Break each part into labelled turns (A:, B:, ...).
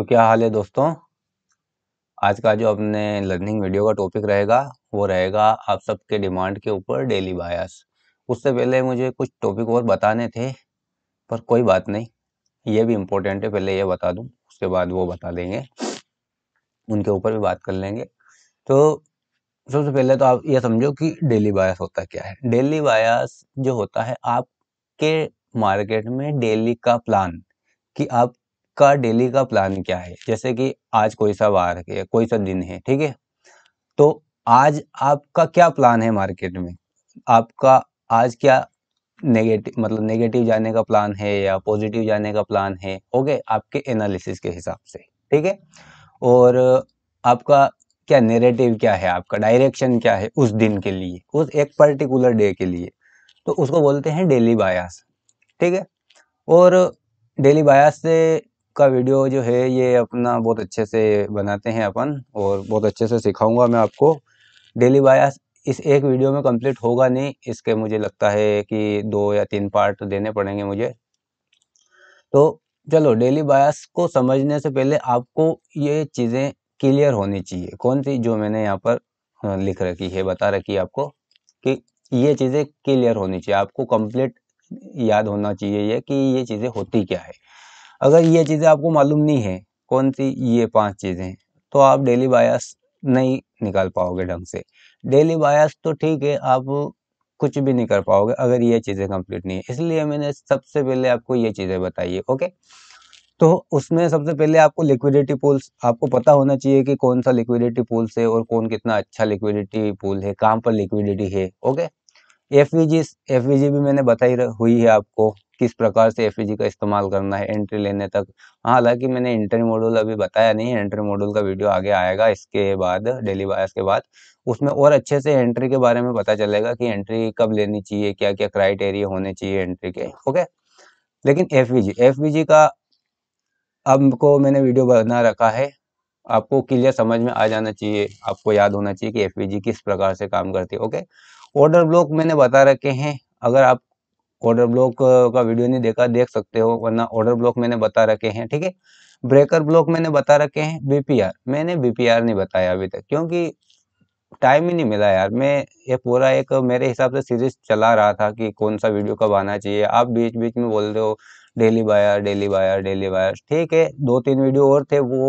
A: तो क्या हाल है दोस्तों आज का जो अपने लर्निंग वीडियो का टॉपिक रहेगा वो रहेगा आप सबके डिमांड के ऊपर डेली बायस उससे पहले मुझे कुछ टॉपिक और बताने थे पर कोई बात नहीं ये भी इम्पोर्टेंट है पहले ये बता दूँ उसके बाद वो बता देंगे उनके ऊपर भी बात कर लेंगे तो सबसे पहले तो आप ये समझो कि डेली बायस होता क्या है डेली बायस जो होता है आपके मार्केट में डेली का प्लान कि आप आपका डेली का प्लान क्या है जैसे कि आज कोई सा वार है कोई सा दिन है ठीक है तो आज आपका क्या प्लान है मार्केट में आपका आज क्या नेगेटिव मतलब नेगेटिव जाने का प्लान है या पॉजिटिव जाने का प्लान है ओके आपके एनालिसिस के हिसाब से ठीक है और आपका क्या नेगेटिव क्या है आपका डायरेक्शन क्या है उस दिन के लिए उस एक पर्टिकुलर डे के लिए तो उसको बोलते हैं डेली बायास ठीक है और डेली बायास से का वीडियो जो है ये अपना बहुत अच्छे से बनाते हैं अपन और बहुत अच्छे से सिखाऊंगा मैं आपको डेली बायास इस एक वीडियो में कंप्लीट होगा नहीं इसके मुझे लगता है कि दो या तीन पार्ट तो देने पड़ेंगे मुझे तो चलो डेली बायस को समझने से पहले आपको ये चीज़ें क्लियर होनी चाहिए कौन सी जो मैंने यहाँ पर लिख रखी है बता रखी है आपको कि ये चीज़ें क्लियर होनी चाहिए आपको कंप्लीट याद होना चाहिए ये कि ये चीज़ें होती क्या है अगर ये चीज़ें आपको मालूम नहीं है कौन सी ये पांच चीज़ें तो आप डेली बायस नहीं निकाल पाओगे ढंग से डेली बायस तो ठीक है आप कुछ भी नहीं कर पाओगे अगर ये चीज़ें कंप्लीट नहीं है इसलिए मैंने सबसे पहले आपको ये चीज़ें बताई है ओके तो उसमें सबसे पहले आपको लिक्विडिटी पूल्स आपको पता होना चाहिए कि कौन सा लिक्विडिटी पूल्स है और कौन कितना अच्छा लिक्विडिटी पूल है कहाँ पर लिक्विडिटी है ओके एफ एफ भी मैंने बताई हुई है आपको किस प्रकार से एफ का इस्तेमाल करना है एंट्री लेने तक हाँ, हालांकि मैंने इंटर मॉड्यूल अभी बताया नहीं है इंटर मॉड्यूल का वीडियो आगे आएगा इसके बाद डेली बायस के बाद उसमें और अच्छे से एंट्री के बारे में पता चलेगा कि एंट्री कब लेनी चाहिए क्या क्या क्राइटेरिया होने चाहिए एंट्री के ओके लेकिन एफ वी का अब को मैंने वीडियो बना रखा है आपको क्लियर समझ में आ जाना चाहिए आपको याद होना चाहिए कि एफ किस प्रकार से काम करती है ओके ऑर्डर ब्लॉक मैंने बता रखे हैं अगर आप ऑर्डर ब्लॉक का वीडियो नहीं देखा देख सकते हो वरना ऑर्डर ब्लॉक मैंने बता रखे हैं ठीक है ब्रेकर ब्लॉक मैंने बता रखे हैं बीपीआर मैंने बीपीआर नहीं बताया अभी तक क्योंकि टाइम ही नहीं मिला यार मैं ये पूरा एक मेरे हिसाब से सीरीज चला रहा था कि कौन सा वीडियो कब आना चाहिए आप बीच बीच में बोल रहे हो daily buyer daily buyer daily buyer ठीक है दो तीन वीडियो और थे वो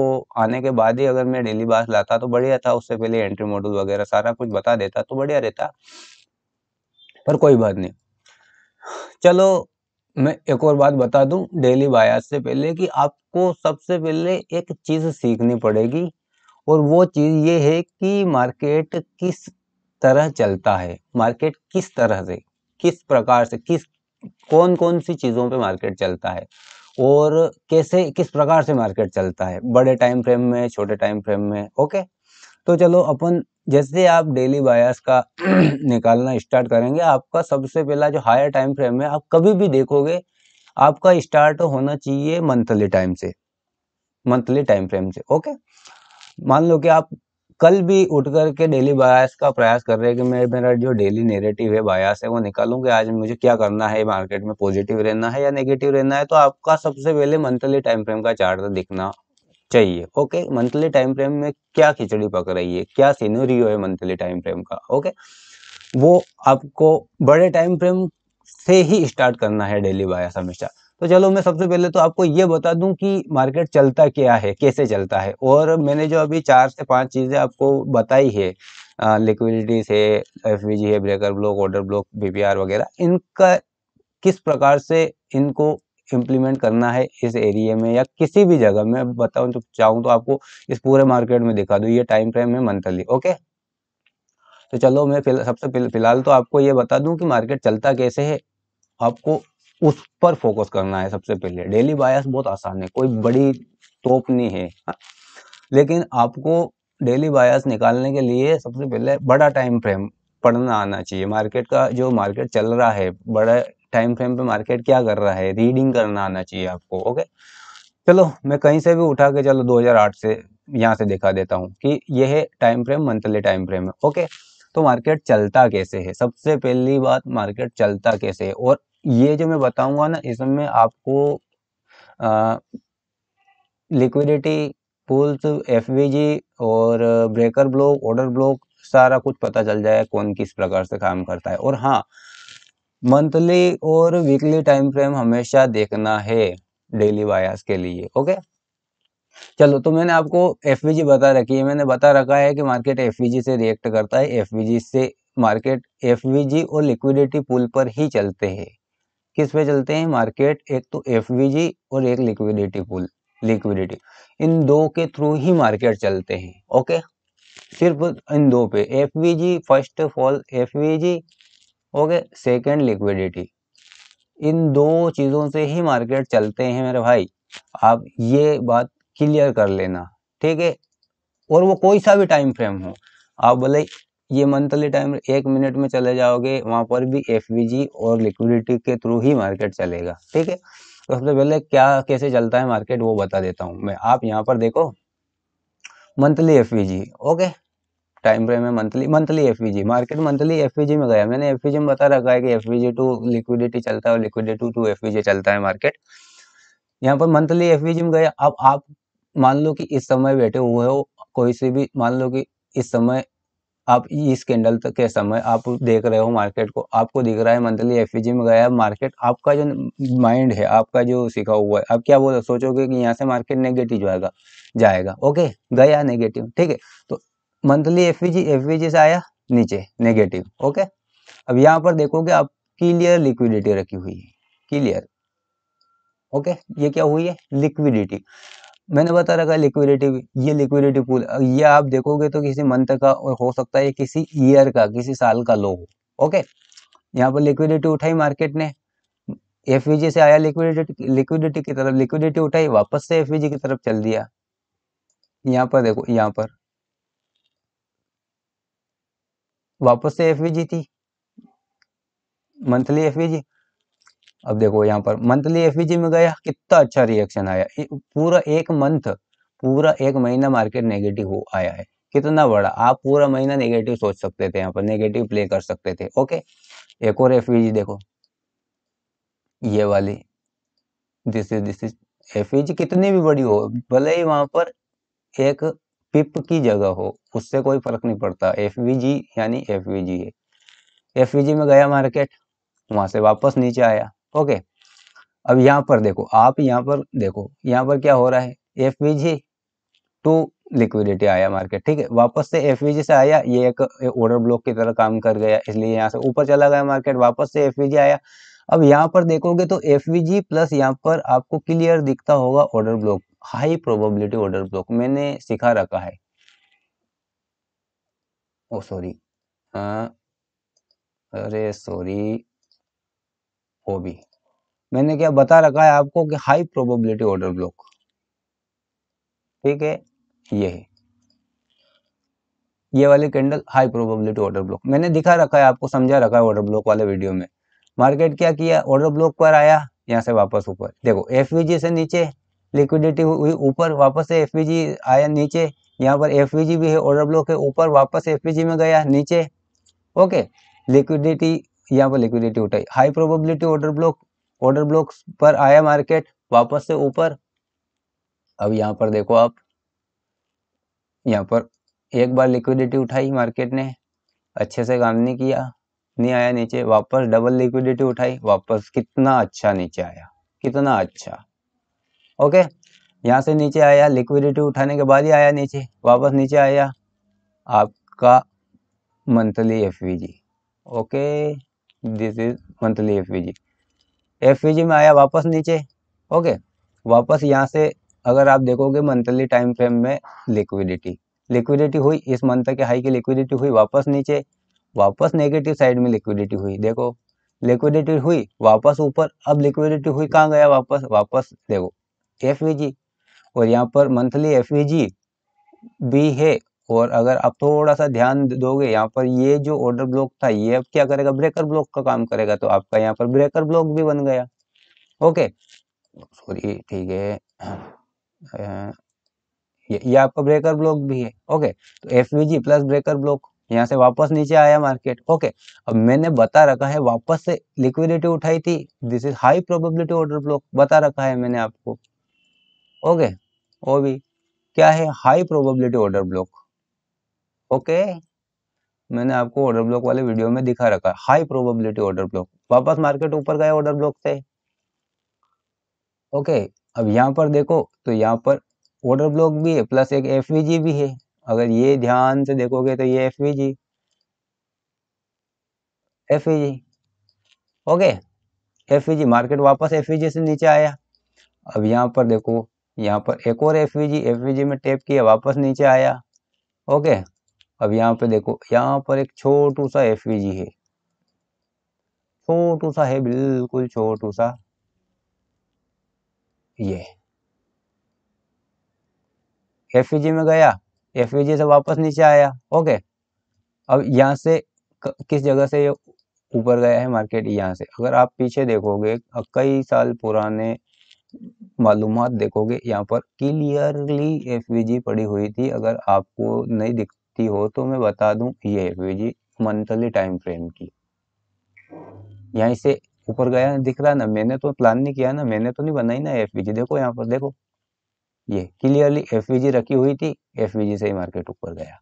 A: आने के बाद ही अगर मैं डेली बायर लाता तो बढ़िया था उससे पहले एंट्री मॉडल वगैरह सारा कुछ बता देता तो बढ़िया रहता पर कोई बात नहीं चलो मैं एक और बात बता दूं डेली बायर से पहले कि आपको सबसे पहले एक चीज़ सीखनी पड़ेगी और वो चीज़ ये है कि मार्केट किस तरह चलता है मार्केट किस तरह से किस प्रकार से किस कौन कौन सी चीज़ों पे मार्केट चलता है और कैसे किस प्रकार से मार्केट चलता है बड़े टाइम फ्रेम में छोटे टाइम फ्रेम में ओके तो चलो अपन जैसे आप डेली बायस का निकालना स्टार्ट करेंगे आपका सबसे पहला जो हायर टाइम फ्रेम है आप कभी भी देखोगे आपका स्टार्ट होना चाहिए मंथली टाइम से मंथली टाइम फ्रेम से ओके मान लो कि आप कल भी उठ करके डेली बायास का प्रयास कर रहे हैं कि मैं मेरा जो डेली नेगेटिव है बायास है वो निकालूं कि आज मुझे क्या करना है मार्केट में पॉजिटिव रहना है या नेगेटिव रहना है तो आपका सबसे पहले मंथली टाइम फ्रेम का चार्ट दिखना चाहिए ओके मंथली टाइम फ्रेम में क्या खिचड़ी पक रही है क्या सीनरी है मंथली टाइम फ्रेम का ओके वो आपको बड़े टाइम फ्रेम से ही स्टार्ट करना है डेली बायास हमेशा तो चलो मैं सबसे पहले तो आपको ये बता दूं कि मार्केट चलता क्या है कैसे चलता है और मैंने जो अभी चार से पांच चीज़ें आपको बताई है लिक्विडिटीज है एफ है breaker block order block B वगैरह इनका किस प्रकार से इनको इम्प्लीमेंट करना है इस एरिया में या किसी भी जगह में बताऊँ तो चाहूँ तो आपको इस पूरे मार्केट में दिखा दूँ ये टाइम फ्रेम है मंथली ओके तो चलो मैं फिल, सबसे फिलहाल तो आपको ये बता दूं कि मार्केट चलता कैसे है आपको उस पर फोकस करना है सबसे पहले डेली बायस बहुत आसान है कोई बड़ी तोप नहीं है हाँ। लेकिन आपको डेली बायस निकालने के लिए सबसे पहले बड़ा टाइम फ्रेम पढ़ना आना चाहिए मार्केट का जो मार्केट चल रहा है बड़ा टाइम फ्रेम पे मार्केट क्या कर रहा है रीडिंग करना आना चाहिए आपको ओके चलो मैं कहीं से भी उठा के चलो 2008 से यहाँ से दिखा देता हूँ कि यह time frame monthly time frame है ओके तो मार्केट चलता कैसे है सबसे पहली बात मार्केट चलता कैसे है और ये जो मैं बताऊंगा ना इसमें आपको लिक्विडिटी पुल्स एफ और ब्रेकर ब्लॉक ऑर्डर ब्लॉक सारा कुछ पता चल जाए कौन किस प्रकार से काम करता है और हाँ मंथली और वीकली टाइम फ्रेम हमेशा देखना है डेली बायास के लिए ओके चलो तो मैंने आपको एफ बता रखी है मैंने बता रखा है कि मार्केट एफ से रिएक्ट करता है एफ से मार्केट एफ और लिक्विडिटी पुल पर ही चलते हैं किस पे चलते हैं मार्केट एक तो एफ और एक लिक्विडिटी पुल लिक्विडिटी इन दो के थ्रू ही मार्केट चलते हैं ओके सिर्फ इन दो पे F first of all F okay second liquidity इन दो चीज़ों से ही मार्केट चलते हैं मेरे भाई आप ये बात क्लियर कर लेना ठीक है और वो कोई सा भी टाइम फ्रेम हो आप भले ये मंथली टाइम एक मिनट में चले जाओगे वहां पर भी एफ और लिक्विडिटी के थ्रू ही मार्केट चलेगा ठीक है तो सबसे पहले क्या कैसे चलता है मार्केट वो बता देता हूँ मैं आप यहाँ पर देखो monthly F okay time frame है monthly monthly F market monthly F में गया मैंने एफ में बता रखा है कि एफ टू लिक्विडिटी चलता है और लिक्विडिटी टू एफ चलता है मार्केट यहाँ पर मंथली एफ में गया अब आप मान लो कि इस समय बैठे हुए हो कोई से भी मान लो कि इस समय आप इस कैंडल के समय आप देख रहे हो मार्केट को आपको दिख रहा है मंथली एफ e में गया है मार्केट आपका जो माइंड है आपका जो सीखा हुआ है आप क्या बोल सोचोगे कि यहाँ से मार्केट नेगेटिव जाएगा जाएगा ओके गया नेगेटिव ठीक है तो monthly F V e e से आया नीचे नेगेटिव ओके अब यहाँ पर देखोगे आप क्लियर लिक्विडिटी रखी हुई है क्लियर ओके ये क्या हुई है लिक्विडिटी मैंने बता रखा है लिक्विडिटी ये लिक्विडिटी पूल ये आप देखोगे तो किसी मंथ का और हो सकता है किसी ईयर का किसी साल का लो हो ओके यहाँ पर लिक्विडिटी उठाई मार्केट ने एफ e से आया लिक्विडिटी लिक्विडिटी की तरफ लिक्विडिटी उठाई वापस से एफ e की तरफ चल दिया यहाँ पर देखो यहाँ पर वापस से एफ e थी मंथली एफ अब देखो यहाँ पर मंथली एफ e में गया कितना अच्छा रिएक्शन आया पूरा एक मंथ पूरा एक महीना मार्केट नेगेटिव हो आया है कितना बड़ा आप पूरा महीना नेगेटिव सोच सकते थे यहाँ पर नेगेटिव प्ले कर सकते थे ओके एक और एफ e देखो ये वाली this is this is F कितनी भी बड़ी हो भले ही वहां पर एक पिप की जगह हो उससे कोई फर्क नहीं पड़ता एफ e यानी एफ है एफ में गया मार्केट वहां से वापस नीचे आया ओके अब यहाँ पर देखो आप यहाँ पर देखो यहाँ पर क्या हो रहा है F V G to liquidity आया मार्केट ठीक है वापस से एफ से आया ये एक ऑर्डर ब्लॉक की तरह काम कर गया इसलिए यहाँ से ऊपर चला गया मार्केट वापस से एफ आया अब यहाँ पर देखोगे तो एफ प्लस यहाँ पर आपको क्लियर दिखता होगा order block high probability order block मैंने सिखा रखा है ओ सॉरी हाँ, अरे सॉरी वो भी मैंने क्या बता रखा है आपको कि हाई प्रोबेबिलिटी ऑर्डर ब्लॉक ठीक है ये है ये वाले candle high probability order block मैंने दिखा रखा है आपको समझा रखा है ऑर्डर ब्लॉक वाले वीडियो में मार्केट क्या किया ऑर्डर ब्लॉक पर आया यहाँ से वापस ऊपर देखो एफवीजी से नीचे लिक्विडिटी हुई ऊपर वापस से एफ आया नीचे यहाँ पर एफवीजी भी है ऑर्डर ब्लॉक है ऊपर वापस एफवीजी में गया नीचे ओके लिक्विडिटी यहाँ पर लिक्विडिटी उठाई high probability order block order block पर आया मार्केट वापस से ऊपर अब यहाँ पर देखो आप यहाँ पर एक बार लिक्विडिटी उठाई मार्केट ने अच्छे से काम नहीं किया नहीं आया नीचे वापस डबल लिक्विडिटी उठाई वापस कितना अच्छा नीचे आया कितना अच्छा ओके यहाँ से नीचे आया लिक्विडिटी उठाने के बाद ही आया नीचे वापस नीचे आया आपका monthly F okay this is monthly F G में आया वापस नीचे ओके वापस यहाँ से अगर आप देखोगे मंथली टाइम फ्रेम में लिक्विडिटी लिक्विडिटी हुई इस मंथ के हाई की लिक्विडिटी हुई वापस नीचे वापस नेगेटिव साइड में लिक्विडिटी हुई देखो लिक्विडिटी हुई वापस ऊपर अब लिक्विडिटी हुई कहाँ गया वापस वापस देखो एफ और यहाँ पर मंथली एफ भी है और अगर आप थोड़ा सा ध्यान दोगे यहाँ पर ये जो ऑर्डर ब्लॉक था ये अब क्या करेगा ब्रेकर ब्लॉक का काम करेगा तो आपका यहाँ पर ब्रेकर ब्लॉक भी बन गया ओके सॉरी ठीक है ये, आपका ब्रेकर ब्लॉक भी है ओके तो एफ प्लस ब्रेकर ब्लॉक यहाँ से वापस नीचे आया मार्केट ओके अब मैंने बता रखा है वापस से लिक्विडिटी उठाई थी this is high probability order block बता रखा है मैंने आपको ओके ओ भी क्या है high probability order block okay मैंने आपको ऑर्डर ब्लॉक वाले वीडियो में दिखा रखा है हाई प्रोबेबिलिटी ऑर्डर ब्लॉक वापस मार्केट ऊपर गए ऑर्डर ब्लॉक से ओके अब यहाँ पर देखो तो यहाँ पर ऑर्डर ब्लॉक भी है प्लस एक एफ भी है अगर ये ध्यान से देखोगे तो ये F V F okay F market वापस एफ से नीचे आया अब यहाँ पर देखो यहाँ पर एक और एफ वी में टैप किया वापस नीचे आया ओके अब यहाँ पे देखो यहाँ पर एक छोटू सा एफ है छोटू सा है बिल्कुल छोटू सा ये एफ में गया एफ से वापस नीचे आया ओके अब यहाँ से किस जगह से ये ऊपर गया है मार्केट यहाँ से अगर आप पीछे देखोगे कई साल पुराने मालूम देखोगे यहाँ पर क्लियरली एफ पड़ी हुई थी अगर आपको नहीं दिख सकती हो तो मैं बता दूं ये है मंथली टाइम फ्रेम की यहाँ से ऊपर गया दिख रहा ना मैंने तो प्लान नहीं किया ना मैंने तो नहीं बनाई ना एफ देखो यहाँ पर देखो ये क्लियरली एफ रखी हुई थी एफ से ही मार्केट ऊपर गया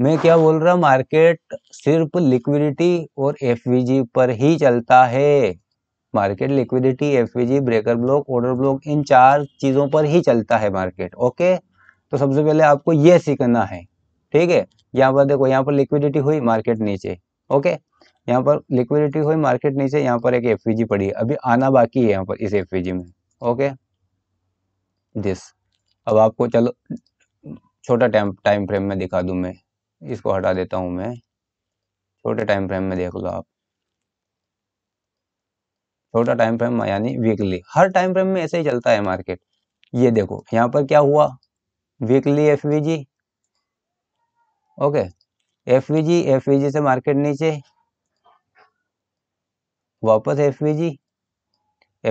A: मैं क्या बोल रहा मार्केट सिर्फ लिक्विडिटी और एफ पर ही चलता है market liquidity F breaker block order block इन चार चीजों पर ही चलता है मार्केट ओके तो सबसे पहले आपको ये सीखना है ठीक है यहाँ पर देखो यहाँ पर लिक्विडिटी हुई मार्केट नीचे ओके यहाँ पर लिक्विडिटी हुई मार्केट नीचे यहाँ पर एक एफ पड़ी अभी आना बाकी है यहाँ पर इस एफ में ओके दिस अब आपको चलो छोटा टाइम टाइम फ्रेम में दिखा दूँ मैं इसको हटा देता हूँ मैं छोटे टाइम फ्रेम में देख लो आप छोटा टाइम फ्रेम यानी वीकली हर टाइम फ्रेम में ऐसे ही चलता है मार्केट ये देखो यहाँ पर क्या हुआ weekly F okay F V F V से मार्केट नीचे वापस एफ वी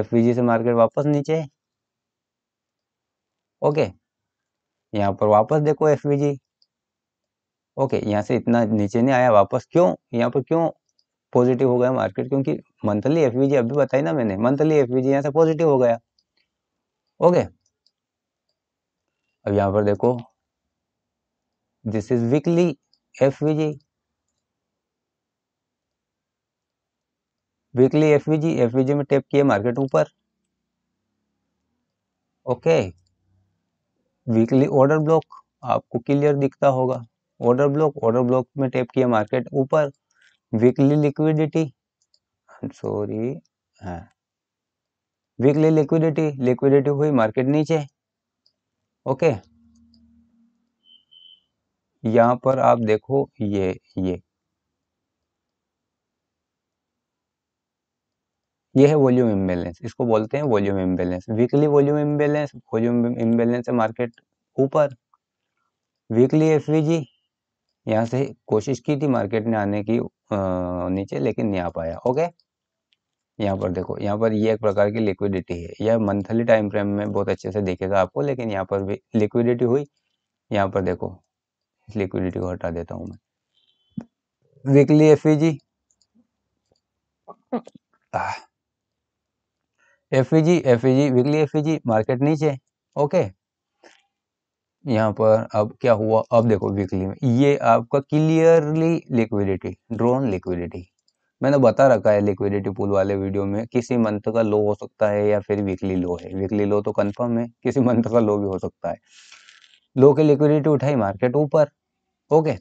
A: एफ वी से मार्केट वापस नीचे ओके यहाँ पर वापस देखो एफ वी ओके यहाँ से इतना नीचे नहीं आया वापस क्यों यहाँ पर क्यों पॉजिटिव हो गया मार्केट क्योंकि मंथली एफ अभी बताई ना मैंने मंथली एफ वी यहाँ से पॉजिटिव हो गया ओके अब यहाँ पर देखो This is weekly FVG. Weekly FVG FVG में टेप किए मार्केट ऊपर ओके वीकली ऑर्डर ब्लॉक आपको क्लियर दिखता होगा ऑर्डर ब्लॉक ऑर्डर ब्लॉक में टेप किया मार्केट ऊपर weekly liquidity sorry weekly liquidity liquidity हुई मार्केट नीचे ओके okay. यहाँ पर आप देखो ये ये ये है वॉल्यूम इम्बेलेंस इसको बोलते हैं volume imbalance weekly volume imbalance volume imbalance है मार्केट ऊपर वीकली एफ यहाँ से कोशिश की थी मार्केट ने आने की नीचे लेकिन नहीं आ पाया ओके यहाँ पर देखो यहाँ पर ये एक प्रकार की लिक्विडिटी है यह मंथली टाइम फ्रेम में बहुत अच्छे से देखेगा आपको लेकिन यहाँ पर भी लिक्विडिटी हुई यहाँ पर देखो इस लिक्विडिटी को हटा देता हूं मैं weekly F G F G F G weekly F G market नीचे ओके यहाँ पर अब क्या हुआ अब देखो वीकली में ये आपका क्लियरली लिक्विडिटी ड्रोन लिक्विडिटी मैंने बता रखा है लिक्विडिटी पूल वाले वीडियो में किसी मंथ का लो हो सकता है या फिर वीकली लो है वीकली लो तो कंफर्म है किसी मंथ का लो भी हो सकता है लो की लिक्विडिटी उठाई मार्केट ऊपर ओके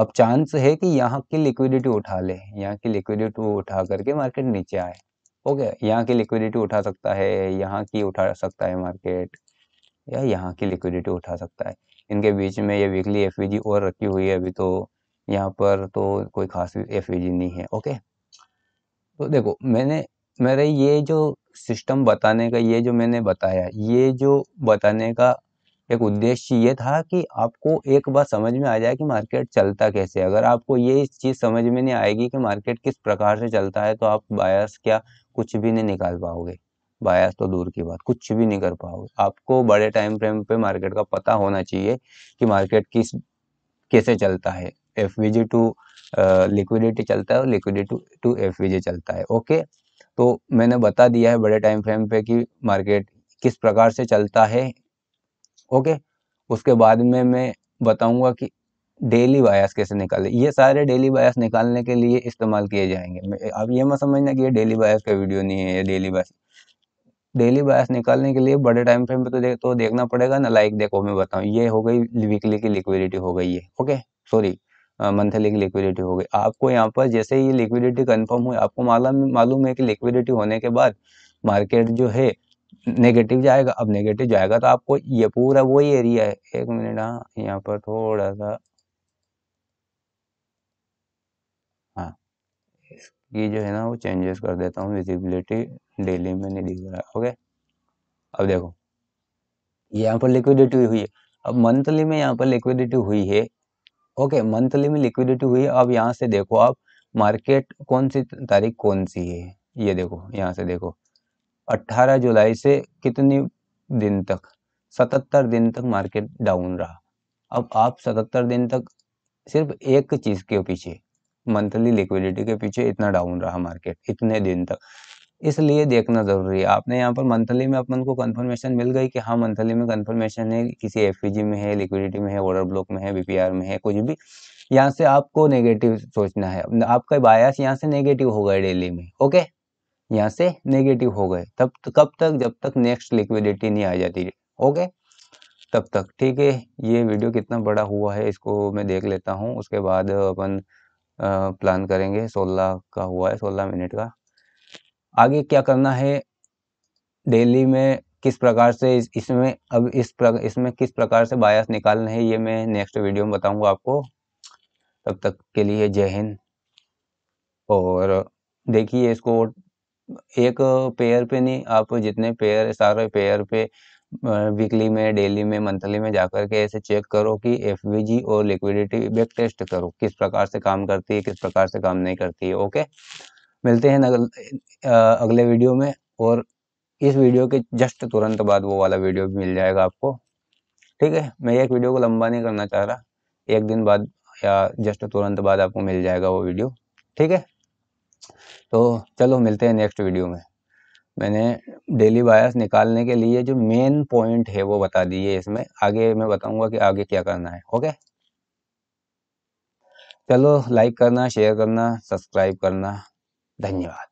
A: अब चांस है कि यहाँ की लिक्विडिटी उठा ले यहाँ की लिक्विडिटी उठा करके मार्केट नीचे आए ओके यहाँ की लिक्विडिटी उठा सकता है यहाँ की उठा सकता है मार्केट या यहाँ की लिक्विडिटी उठा सकता है इनके बीच में ये वीकली एफ और रखी हुई है अभी तो यहाँ पर तो कोई खास एफ नहीं है ओके तो देखो मैंने मेरे ये जो सिस्टम बताने का ये जो मैंने बताया ये जो बताने का एक उद्देश्य ये था कि आपको एक बार समझ में आ जाए कि मार्केट चलता कैसे अगर आपको ये चीज़ समझ में नहीं आएगी कि मार्केट किस प्रकार से चलता है तो आप बायस क्या कुछ भी नहीं निकाल पाओगे बायस तो दूर की बात कुछ भी नहीं कर पाओगे आपको बड़े टाइम फ्रेम पे मार्केट का पता होना चाहिए कि मार्केट किस कैसे चलता है एफ टू लिक्विडिटी चलता है और लिक्विडिटी टू एफ चलता है ओके तो मैंने बता दिया है बड़े टाइम फ्रेम पे कि मार्केट किस प्रकार से चलता है ओके उसके बाद में मैं बताऊंगा कि डेली बायस कैसे निकाले ये सारे डेली बायस निकालने के लिए इस्तेमाल किए जाएंगे आप ये मत समझना कि ये डेली बायस का वीडियो नहीं है ये डेली बायस डेली बायस निकालने के लिए बड़े टाइम फ्रेम पे तो देख तो देखना पड़ेगा ना लाइक देखो मैं बताऊँ ये हो गई वीकली की लिक्विडिटी हो गई है ओके सॉरी मंथली की लिक्विडिटी हो गई आपको यहाँ पर जैसे ही लिक्विडिटी कन्फर्म हुई आपको मालूम है कि लिक्विडिटी होने के बाद मार्केट जो है नेगेटिव जाएगा अब नेगेटिव जाएगा तो आपको ये पूरा वही एरिया है एक मिनट हाँ यहाँ पर थोड़ा सा हाँ इसकी जो है ना वो चेंजेस कर देता हूँ विजिबिलिटी डेली में नहीं दिख रहा ओके अब देखो यहाँ पर लिक्विडिटी हुई है अब मंथली में यहाँ पर लिक्विडिटी हुई है ओके मंथली में लिक्विडिटी हुई है अब यहाँ से देखो आप मार्केट कौन सी तारीख कौन सी है ये देखो यहाँ से देखो 18 जुलाई से कितनी दिन तक 77 दिन तक मार्केट डाउन रहा अब आप 77 दिन तक सिर्फ एक चीज़ के पीछे मंथली लिक्विडिटी के पीछे इतना डाउन रहा मार्केट इतने दिन तक इसलिए देखना ज़रूरी है आपने यहाँ पर मंथली में अपन को कंफर्मेशन मिल गई कि हाँ मंथली में कंफर्मेशन है किसी एफ e में है लिक्विडिटी में है ऑर्डर ब्लॉक में है बीपीआर में है कुछ भी यहाँ से आपको नेगेटिव सोचना है आपका बायास यहाँ से नेगेटिव होगा डेली में ओके यहाँ से नेगेटिव हो गए तब कब तक जब तक नेक्स्ट लिक्विडिटी नहीं आ जाती ओके तब तक ठीक है ये वीडियो कितना बड़ा हुआ है इसको मैं देख लेता हूँ उसके बाद अपन प्लान करेंगे सोलह का हुआ है सोलह मिनट का आगे क्या करना है डेली में किस प्रकार से इस, इसमें अब इस प्रकार इसमें किस प्रकार से बायस निकालना है ये मैं नेक्स्ट वीडियो में बताऊंगा आपको तब तक के लिए जय हिंद और देखिए इसको एक पेयर पे नहीं आप जितने पेयर सारे पेयर पे वीकली में डेली में मंथली में जाकर के ऐसे चेक करो कि एफ और लिक्विडिटी बैक टेस्ट करो किस प्रकार से काम करती है किस प्रकार से काम नहीं करती है ओके मिलते हैं आ, अगले वीडियो में और इस वीडियो के जस्ट तुरंत बाद वो वाला वीडियो भी मिल जाएगा आपको ठीक है मैं एक वीडियो को लंबा नहीं करना चाह रहा एक दिन बाद या जस्ट तुरंत बाद आपको मिल जाएगा वो वीडियो ठीक है तो चलो मिलते हैं नेक्स्ट वीडियो में मैंने डेली बायस निकालने के लिए जो मेन पॉइंट है वो बता दिए इसमें आगे मैं बताऊंगा कि आगे क्या करना है ओके चलो लाइक करना शेयर करना सब्सक्राइब करना धन्यवाद